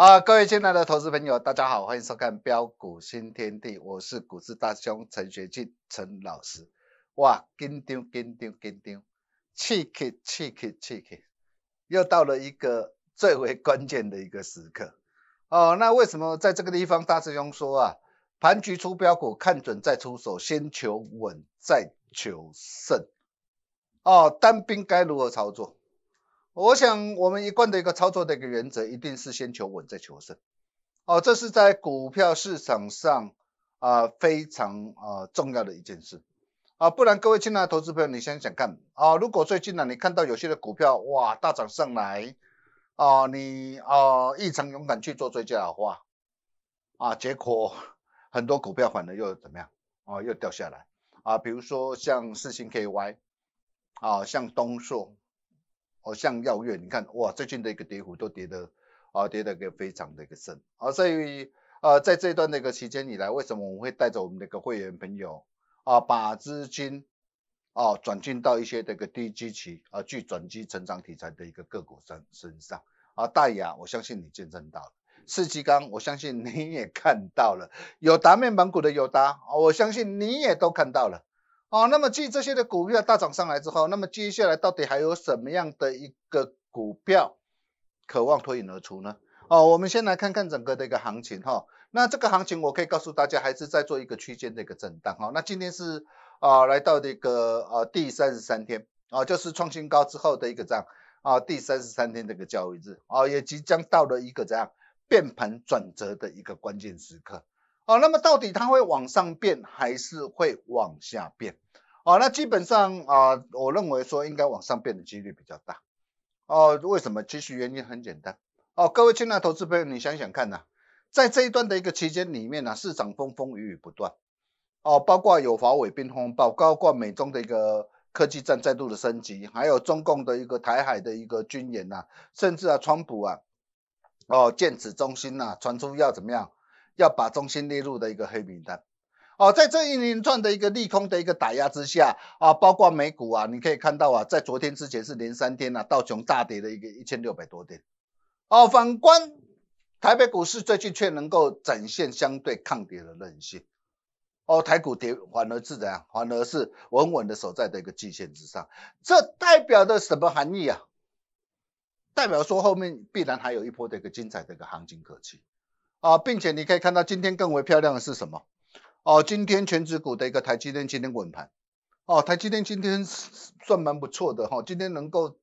啊，各位亲爱的投资朋友，大家好，欢迎收看标股新天地，我是股市大师兄陈学进陈老师。哇，金牛金牛金牛，契克契克契克，又到了一个最为关键的一个时刻。哦，那为什么在这个地方大师兄说啊，盘局出标股，看准再出手，先求稳再求胜。哦，单兵该如何操作？我想，我们一贯的一个操作的一个原则，一定是先求稳再求胜。哦，这是在股票市场上啊非常啊重要的一件事啊。不然各位亲爱的投资朋友，你想想看啊，如果最近呢你看到有些的股票哇大涨上来啊，你啊异常勇敢去做追加的话啊，结果很多股票反而又怎么样啊，又掉下来啊。比如说像四星 KY，啊，像东硕。哦，像药月，你看哇，最近的一个跌幅都跌得啊，跌得个非常的一个深。啊，所以啊，在这段那个期间以来，为什么我们会带着我们的个会员朋友啊，把资金啊转进到一些这个低基期啊，具转基成长题材的一个个股身身上啊，大雅，我相信你见证到了，世纪钢，我相信你也看到了，有达面板股的有达我相信你也都看到了。好，那么继这些的股票大涨上来之后，那么接下来到底还有什么样的一个股票渴望脱颖而出呢？哦，我们先来看看整个的一个行情哈。那这个行情我可以告诉大家，还是在做一个区间的一个震荡哈。那今天是啊来到一个呃第三十三天啊，就是创新高之后的一个这样啊第三十三天一个交易日啊，也即将到了一个这样变盘转折的一个关键时刻。哦，那么到底它会往上变还是会往下变？哦，那基本上啊，我认为说应该往上变的几率比较大。哦，为什么？其实原因很简单。哦，各位亲爱的投资朋友，你想想看呐，在这一段的一个期间里面呢，市场风风雨雨不断。哦，包括有华为被风暴，包括美中的一个科技战再度的升级，还有中共的一个台海的一个军演呐，甚至啊，川普啊，哦，建指中心呐，传出要怎么样？要把中心列入的一个黑名单，哦，在这一连串的一个利空的一个打压之下，啊，包括美股啊，你可以看到啊，在昨天之前是连三天啊，道琼大跌的一个一千六百多点，哦，反观台北股市最近却能够展现相对抗跌的韧性，哦，台股跌反而自然，反而是稳稳的守在的一个季线之上，这代表的什么含义啊？代表说后面必然还有一波的一个精彩的一个行情可期。啊，并且你可以看到今天更为漂亮的是什么？哦，今天全指股的一个台积电今天稳盘。哦，台积电今天算蛮不错的哈，今天能够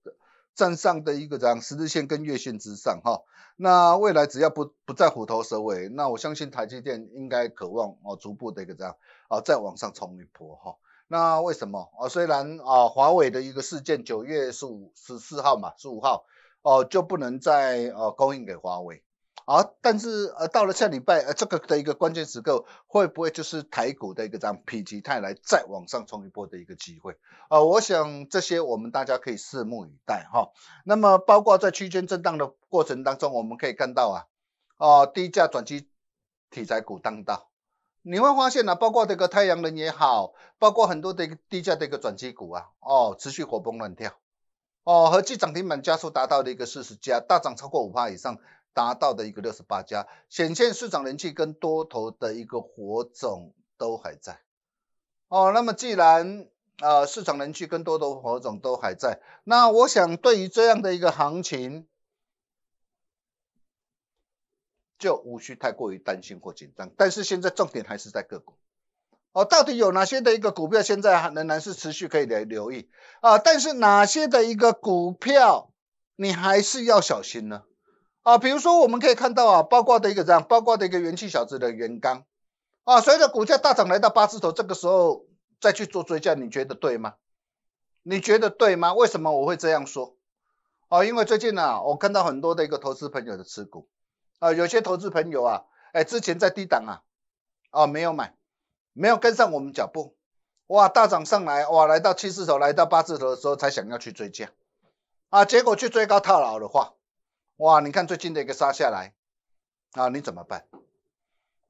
站上的一个这样十日线跟月线之上哈。那未来只要不不再虎头蛇尾，那我相信台积电应该渴望哦逐步的一个这样啊再往上冲一波哈。那为什么？啊，虽然啊华为的一个事件九月十五十四号嘛十五号哦就不能再呃供应给华为。好，但是呃，到了下礼拜呃，这个的一个关键时刻，会不会就是台股的一个这样否极泰来，再往上冲一波的一个机会？啊，我想这些我们大家可以拭目以待哈。那么包括在区间震荡的过程当中，我们可以看到啊，哦，低价转机题材股当道，你会发现呢，包括这个太阳人也好，包括很多的一个低价的一个转机股啊，哦，持续活蹦乱跳，哦，合计涨停板加速达到了一个四十家，大涨超过五趴以上。达到的一个六十八家，显现市场人气跟多头的一个火种都还在。哦，那么既然啊市场人气跟多头火种都还在，那我想对于这样的一个行情，就无需太过于担心或紧张。但是现在重点还是在个股。哦，到底有哪些的一个股票现在还仍然是持续可以来留意啊？但是哪些的一个股票你还是要小心呢？啊，比如说我们可以看到啊，包括的一个这样，包括的一个元气小子的元刚，啊，随着股价大涨来到八字头，这个时候再去做追加，你觉得对吗？你觉得对吗？为什么我会这样说？哦，因为最近呢，我看到很多的一个投资朋友的持股，啊，有些投资朋友啊，哎，之前在低档啊，啊，没有买，没有跟上我们脚步，哇，大涨上来，哇，来到七字头，来到八字头的时候才想要去追加，啊，结果去追高套牢的话。哇，你看最近的一个杀下来，啊，你怎么办？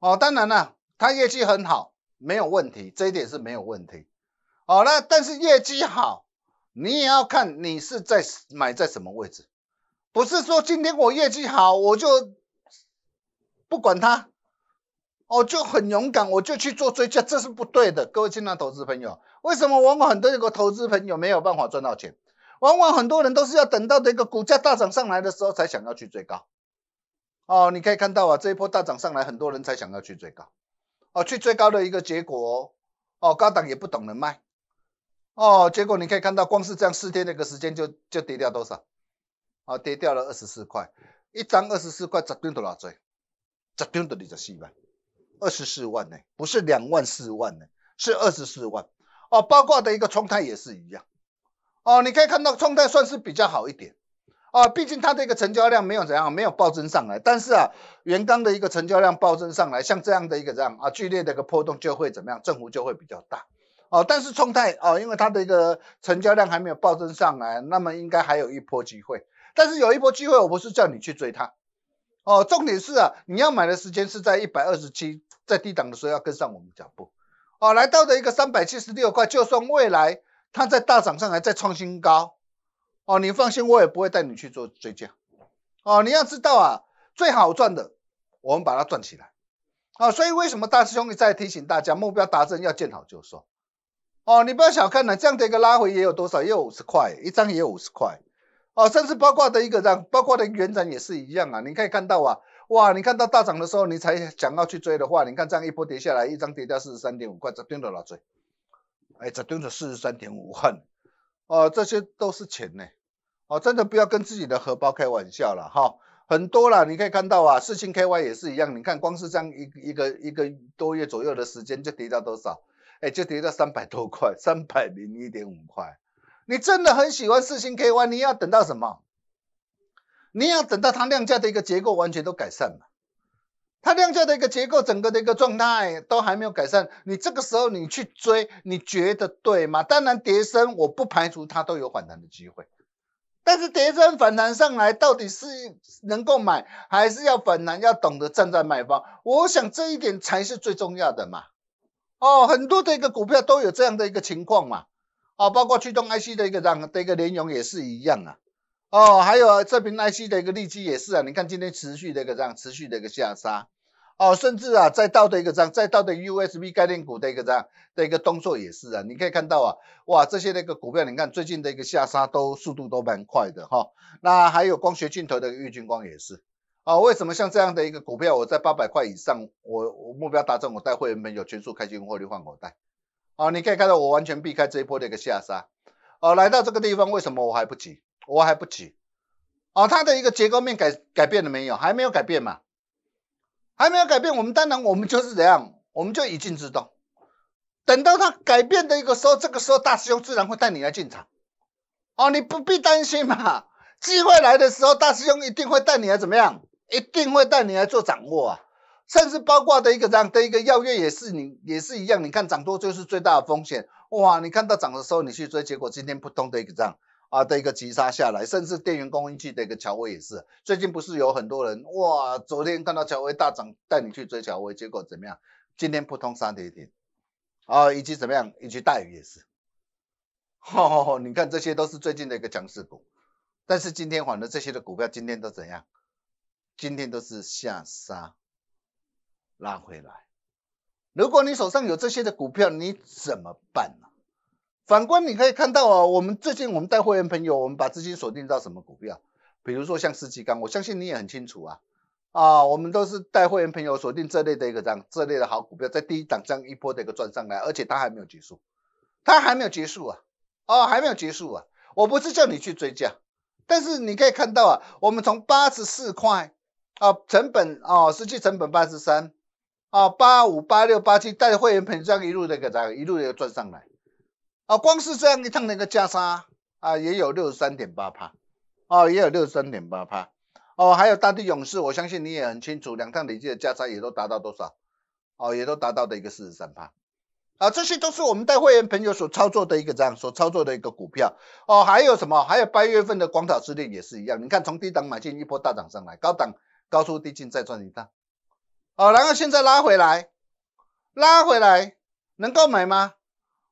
哦，当然了，它业绩很好，没有问题，这一点是没有问题。哦，那但是业绩好，你也要看你是在买在什么位置，不是说今天我业绩好，我就不管它，哦，就很勇敢，我就去做追加，这是不对的。各位经常投资朋友，为什么往往很多有个投资朋友没有办法赚到钱？往往很多人都是要等到这个股价大涨上来的时候才想要去追高。哦，你可以看到啊，这一波大涨上来，很多人才想要去追高。哦，去追高的一个结果，哦，高档也不懂得卖。哦，结果你可以看到，光是这样四天的一个时间就就跌掉多少？啊，跌掉了二十四块。一张二十四块，十张多少多？十张的你二四万。二十四万呢，不是两万四万呢，是二十四万。哦，包括的一个冲台也是一样。哦，你可以看到冲太算是比较好一点，啊，毕竟它的一个成交量没有怎样，没有暴增上来，但是啊，元钢的一个成交量暴增上来，像这样的一个这样啊，剧烈的一个破动，就会怎么样，振幅就会比较大，哦，但是冲太哦，因为它的一个成交量还没有暴增上来，那么应该还有一波机会，但是有一波机会，我不是叫你去追它，哦，重点是啊，你要买的时间是在一百二十七在低档的时候要跟上我们脚步，哦，来到的一个三百七十六块，就算未来。它在大涨上还在创新高，哦，你放心，我也不会带你去做追加，哦，你要知道啊，最好赚的，我们把它赚起来，哦，所以为什么大师兄再提醒大家，目标达成要见好就收，哦，你不要小看了这样的一个拉回也有多少，也有五十块一张也有五十块，哦，甚至包括的一个涨，包括的原涨也是一样啊，你可以看到啊，哇，你看到大涨的时候你才想要去追的话，你看这样一波跌下来，一张跌掉四十三点五块，这对的老追。哎，只蹲了四十三点五万，哦，这些都是钱呢，哦，真的不要跟自己的荷包开玩笑了哈，很多了，你可以看到啊，四星 KY 也是一样，你看光是这样一一个一个多月左右的时间就跌到多少，哎，就跌到三百多块，三百零一点五块，你真的很喜欢四星 KY，你要等到什么？你要等到它量价的一个结构完全都改善了。它量价的一个结构，整个的一个状态都还没有改善。你这个时候你去追，你觉得对吗？当然跌升，我不排除它都有反弹的机会。但是跌升反弹上来，到底是能够买，还是要反弹？要懂得站在卖方。我想这一点才是最重要的嘛。哦，很多的一个股票都有这样的一个情况嘛。哦，包括驱动 IC 的一个这样的一个联咏也是一样啊。哦，还有这瓶 IC 的一个利基也是啊。你看今天持续的一个这样持续的一个下杀。哦，甚至啊，再到的一个样，再到的 USB 概念股的一个样的一个动作也是啊，你可以看到啊，哇，这些那个股票你看最近的一个下杀都速度都蛮快的哈。那还有光学镜头的绿金光也是。啊，为什么像这样的一个股票我在八百块以上，我目标达成，我带会员朋友全数开心获利换口袋。啊，你可以看到我完全避开这一波的一个下杀。哦，来到这个地方为什么我还不急？我还不急。啊，它的一个结构面改改变了没有？还没有改变嘛？还没有改变，我们当然我们就是怎样，我们就以静制动。等到它改变的一个时候，这个时候大师兄自然会带你来进场。哦，你不必担心嘛，机会来的时候，大师兄一定会带你来怎么样？一定会带你来做掌握啊，甚至包括的一个这样的一个要约也是你，也是一样。你看涨多就是最大的风险，哇，你看到涨的时候你去追，结果今天扑通的一个涨。啊的一个急杀下来，甚至电源供应器的一个桥威也是，最近不是有很多人哇，昨天看到乔威大涨，带你去追乔威，结果怎么样？今天扑通三了一点，啊，以及怎么样？以及大禹也是，你看这些都是最近的一个强势股，但是今天反而这些的股票今天都怎样？今天都是下杀，拉回来。如果你手上有这些的股票，你怎么办呢？反观你可以看到啊，我们最近我们带会员朋友，我们把资金锁定到什么股票？比如说像世纪钢，我相信你也很清楚啊啊，我们都是带会员朋友锁定这类的一个这样这类的好股票，在第一档这样一波的一个赚上来，而且它还没有结束，它还没有结束啊，哦还没有结束啊，我不是叫你去追加，但是你可以看到啊，我们从八十四块啊成本啊实际成本八十三啊八五八六八七带会员朋友这样一路的一个这样一路的一个赚上来。啊，光是这样一趟那个价差啊，也有六十三点八帕，哦，也有六十三点八帕，哦，还有大地勇士，我相信你也很清楚，两趟累计的价差也都达到多少？哦，也都达到的一个四十三帕。啊，这些都是我们带会员朋友所操作的一个这样所操作的一个股票。哦，还有什么？还有八月份的广岛之恋也是一样，你看从低档买进一波大涨上来，高档高出低进再赚一趟。哦，然后现在拉回来，拉回来能够买吗？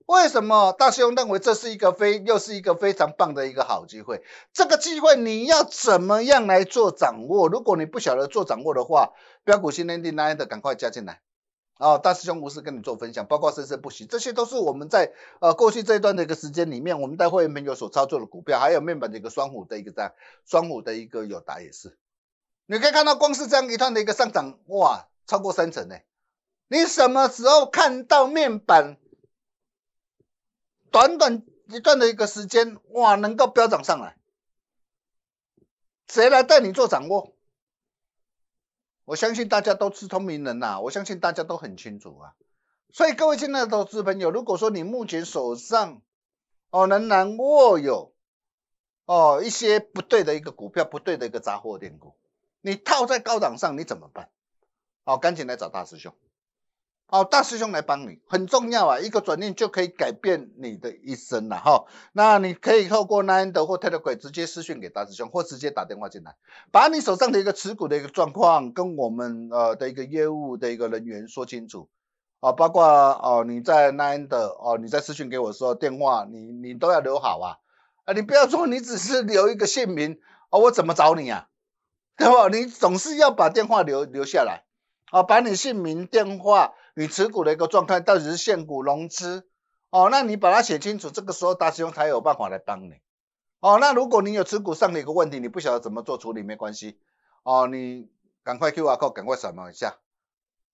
为什么大师兄认为这是一个非又是一个非常棒的一个好机会？这个机会你要怎么样来做掌握？如果你不晓得做掌握的话，标股新天地、奈的赶快加进来哦！大师兄无私跟你做分享，包括生生不息，这些都是我们在呃过去这一段的一个时间里面，我们带会员朋友所操作的股票，还有面板的一个双虎的一个单，双虎的一个有达也是。你可以看到，光是这样一段的一个上涨，哇，超过三成呢。你什么时候看到面板？短短一段的一个时间，哇，能够飙涨上来，谁来带你做掌握？我相信大家都是聪明人呐，我相信大家都很清楚啊。所以各位亲爱的投资朋友，如果说你目前手上哦仍然握有哦一些不对的一个股票，不对的一个杂货店股，你套在高档上，你怎么办？哦，赶紧来找大师兄。哦，大师兄来帮你，很重要啊！一个转念就可以改变你的一生了哈。那你可以透过奈安的或 Telegram 直接私讯给大师兄，或直接打电话进来，把你手上的一个持股的一个状况跟我们呃的一个业务的一个人员说清楚。啊，包括哦你在奈安的哦你在私讯给我说电话，你你都要留好啊！啊，你不要说你只是留一个姓名啊，我怎么找你啊？对不？你总是要把电话留留下来啊，把你姓名电话。你持股的一个状态到底是现股融资，哦，那你把它写清楚，这个时候大师兄才有办法来帮你。哦，那如果你有持股上的一个问题，你不晓得怎么做处理，没关系，哦，你赶快 QR code 赶快扫描一下，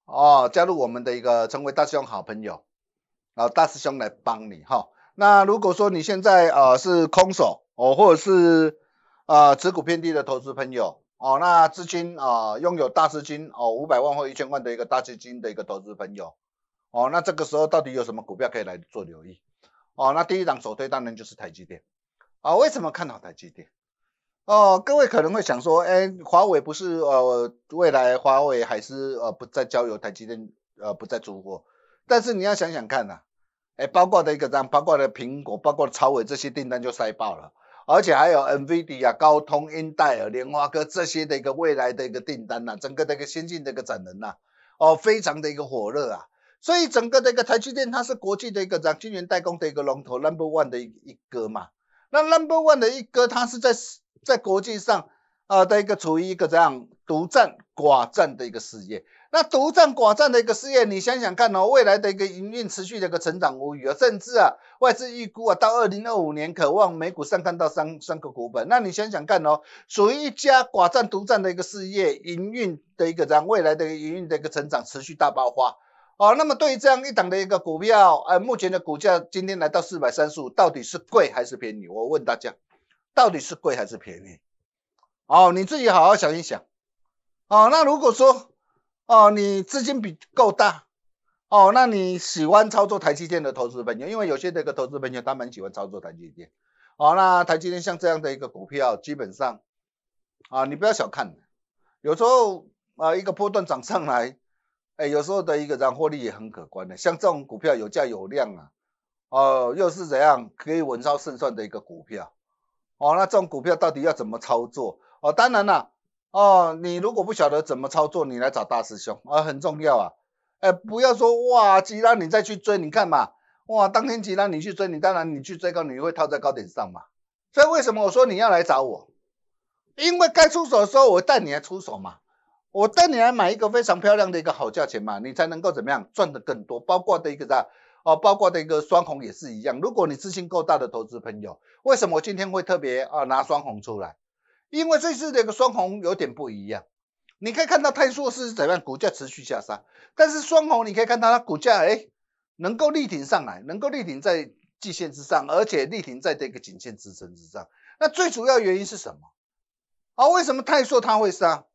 哦，加入我们的一个成为大师兄好朋友，后大师兄来帮你哈。那如果说你现在啊是空手，哦，或者是啊持股偏低的投资朋友。哦，那资金啊，拥有大资金哦，五百万或一千万的一个大资金的一个投资朋友，哦，那这个时候到底有什么股票可以来做留意？哦，那第一档首推当然就是台积电啊，为什么看好台积电？哦，各位可能会想说，哎，华为不是呃，未来华为还是呃不再交由台积电呃不再出货，但是你要想想看呐，哎，包括的一个样，包括了苹果，包括超伟这些订单就塞爆了。而且还有 NVIDIA 啊、高通、英特尔、联发科这些的一个未来的一个订单呐，整个的一个先进的一个产能呐，哦，非常的一个火热啊。所以整个一个台积电，它是国际的一个这样晶圆代工的一个龙头，number one 的一一哥嘛。那 number one 的一哥，它是在在国际上啊的一个处于一个这样。独占寡占的一个事业，那独占寡占的一个事业，你想想看哦，未来的一个营运持续的一个成长无疑啊，甚至啊，外资预估啊，到二零二五年渴望美股上看到三三个股本，那你想想看哦，属于一家寡占独占的一个事业，营运的一个样未来的营运的一个成长持续大爆发，哦，那么对于这样一档的一个股票，呃，目前的股价今天来到四百三十五，到底是贵还是便宜？我问大家，到底是贵还是便宜？哦，你自己好好想一想。哦，那如果说，哦，你资金比够大，哦，那你喜欢操作台积电的投资朋友，因为有些这个投资朋友他们喜欢操作台积电，哦，那台积电像这样的一个股票，基本上，啊，你不要小看，有时候啊一个波段涨上来，哎，有时候的一个涨获利也很可观的，像这种股票有价有量啊，哦，又是怎样可以稳操胜算的一个股票，哦，那这种股票到底要怎么操作？哦，当然了。哦，你如果不晓得怎么操作，你来找大师兄啊，很重要啊，哎，不要说哇，急让你再去追，你看嘛，哇，当天急让你去追，你当然你去追高，你会套在高点上嘛。所以为什么我说你要来找我？因为该出手的时候我带你来出手嘛，我带你来买一个非常漂亮的一个好价钱嘛，你才能够怎么样赚得更多，包括的一个啥，哦，包括的一个双红也是一样。如果你资金够大的投资朋友，为什么我今天会特别啊拿双红出来？因为这次的一个双红有点不一样，你可以看到泰硕是怎样，股价持续下杀，但是双红你可以看到它股价哎能够力挺上来，能够力挺在季线之上，而且力挺在这个颈线支撑之上。那最主要原因是什么？啊，为什么泰硕它会杀？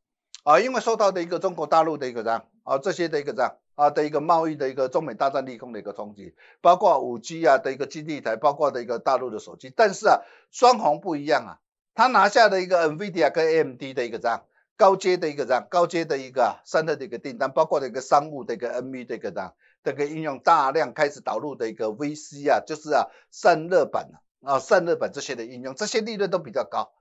啊，因为受到的一个中国大陆的一个啥啊这些的一个啥啊的一个贸易的一个中美大战利空的一个冲击，包括五 G 啊的一个基地台，包括的一个大陆的手机。但是啊，双红不一样啊。他拿下的一个 Nvidia 跟 AMD 的一个样高阶的一个样高阶的一个散热的一个订单，包括的一个商务的一个 NV 这个账，这个应用大量开始导入的一个 VC 啊，就是啊散热板啊散热板这些的应用，这些利润都比较高，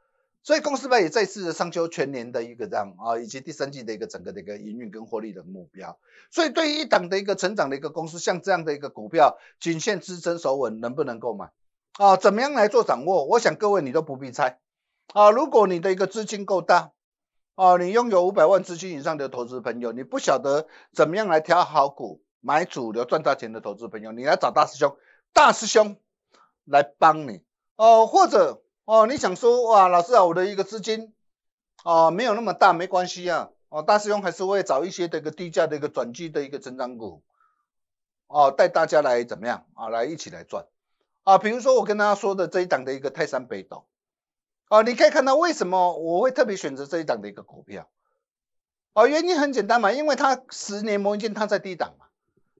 所以公司们也在次着上修全年的一个样啊，以及第三季的一个整个的一个营运跟获利的目标。所以对于一档的一个成长的一个公司，像这样的一个股票，仅限支撑守稳，能不能购买啊？怎么样来做掌握？我想各位你都不必猜。啊，如果你的一个资金够大，啊，你拥有五百万资金以上的投资朋友，你不晓得怎么样来挑好股，买主流赚大钱的投资朋友，你来找大师兄，大师兄来帮你，哦，或者哦，你想说哇，老师啊，我的一个资金啊没有那么大，没关系啊，哦，大师兄还是会找一些这个低价的一个转机的一个成长股，哦，带大家来怎么样啊，来一起来赚，啊，比如说我跟大家说的这一档的一个泰山北斗。哦，你可以看到为什么我会特别选择这一档的一个股票，哦，原因很简单嘛，因为它十年磨一剑，它在低档嘛，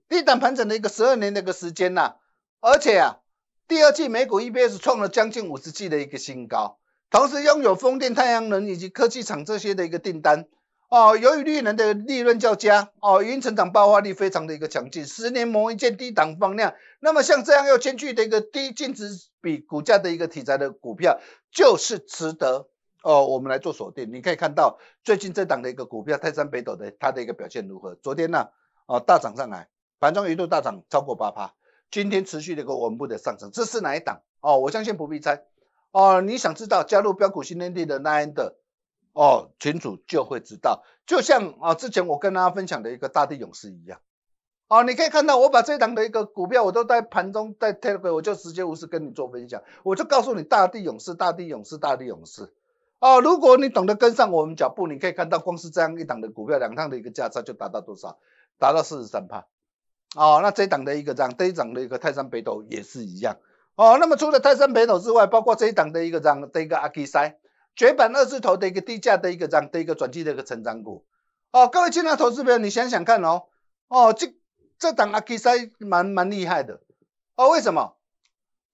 低档盘整的一个十二年的一个时间呐，而且啊，第二季每股 EPS 创了将近五十季的一个新高，同时拥有风电、太阳能以及科技厂这些的一个订单。哦，由于绿能的利润较佳，哦，因成长爆发力非常的一个强劲，十年磨一剑，低档放量，那么像这样又兼具的一个低净值比股价的一个题材的股票，就是值得哦，我们来做锁定。你可以看到最近这档的一个股票，泰山北斗的它的一个表现如何？昨天呢，哦大涨上来，盘中一度大涨超过八趴，今天持续的一个稳步的上升，这是哪一档？哦，我相信不必猜。哦，你想知道加入标股新天地的那安的。哦，群主就会知道，就像啊之前我跟大家分享的一个大地勇士一样，哦，你可以看到我把这一档的一个股票，我都在盘中在 t r a m e 我就直接无视跟你做分享，我就告诉你大地勇士，大地勇士，大地勇士。哦，如果你懂得跟上我们脚步，你可以看到光是这样一档的股票，两趟的一个价差就达到多少？达到四十三帕。哦，那这一档的一个涨，这一档的一个泰山北斗也是一样。哦，那么除了泰山北斗之外，包括这一档的一个涨，的一个阿基塞。绝版二字头的一个低价的一个涨的一个转机的一个成长股哦，各位爱的投资友，你想想看哦哦这这档阿基赛蛮蛮厉害的哦为什么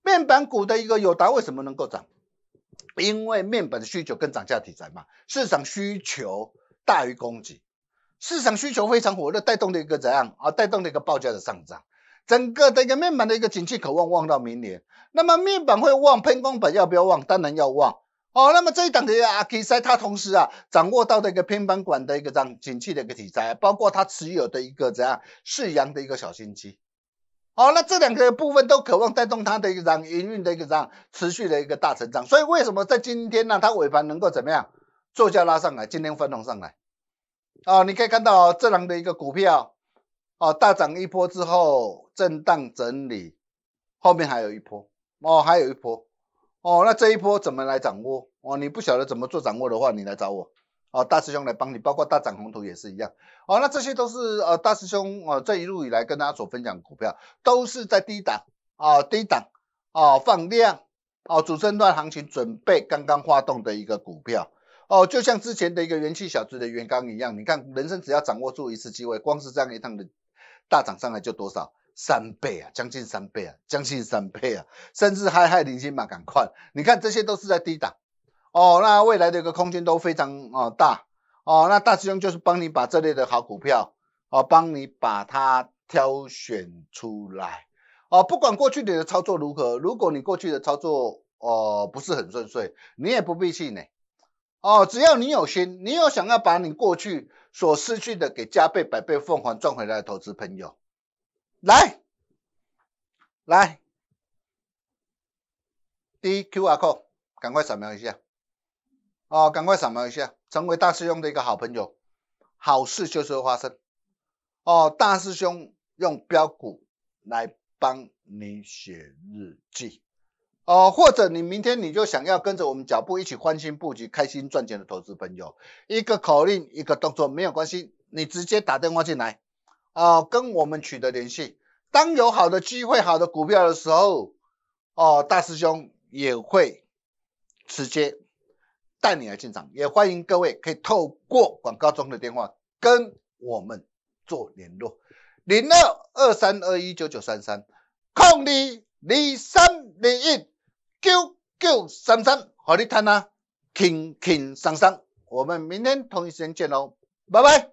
面板股的一个友达为什么能够涨？因为面板的需求跟涨价题材嘛，市场需求大于供给，市场需求非常火热，带动的一个怎样啊带动的一个报价的上涨，整个的一个面板的一个景气可望旺到明年，那么面板会旺，偏光板要不要旺？当然要旺。好，那么这一档的阿基塞，他同时啊掌握到的一个偏房管的一个样景气的一个题材，包括他持有的一个怎样市扬的一个小心机。好，那这两个部分都渴望带动他的一个样营运的一个样持续的一个大成长，所以为什么在今天呢？它尾盘能够怎么样做价拉上来？今天分红上来？哦，你可以看到这阳的一个股票，哦大涨一波之后震荡整理，后面还有一波，哦还有一波。哦，那这一波怎么来掌握？哦，你不晓得怎么做掌握的话，你来找我，哦，大师兄来帮你，包括大涨红图也是一样。哦，那这些都是呃大师兄哦这一路以来跟大家所分享股票，都是在低档啊低档啊放量啊主升段行情准备刚刚发动的一个股票。哦，就像之前的一个元气小子的元刚一样，你看人生只要掌握住一次机会，光是这样一趟的大涨上来就多少。三倍啊，将近三倍啊，将近三倍啊，甚至还还零星嘛，赶快！你看这些都是在低档，哦，那未来的一个空间都非常哦大，哦，那大师兄就是帮你把这类的好股票，哦，帮你把它挑选出来，哦，不管过去你的操作如何，如果你过去的操作哦不是很顺遂，你也不必气馁，哦，只要你有心，你有想要把你过去所失去的给加倍百倍凤凰赚回来的投资朋友。来，来，DQ code，赶快扫描一下，哦，赶快扫描一下，成为大师兄的一个好朋友，好事就是会发生。哦，大师兄用标股来帮你写日记，哦，或者你明天你就想要跟着我们脚步一起欢欣布局、开心赚钱的投资朋友，一个口令，一个动作没有关系，你直接打电话进来。啊，跟我们取得联系，当有好的机会、好的股票的时候，哦，大师兄也会直接带你来进场，也欢迎各位可以透过广告中的电话跟我们做联络，零二二三二一九九三三，零二二三你一九九三三，和你谈啊，轻轻松松，我们明天同一时间见喽，拜拜。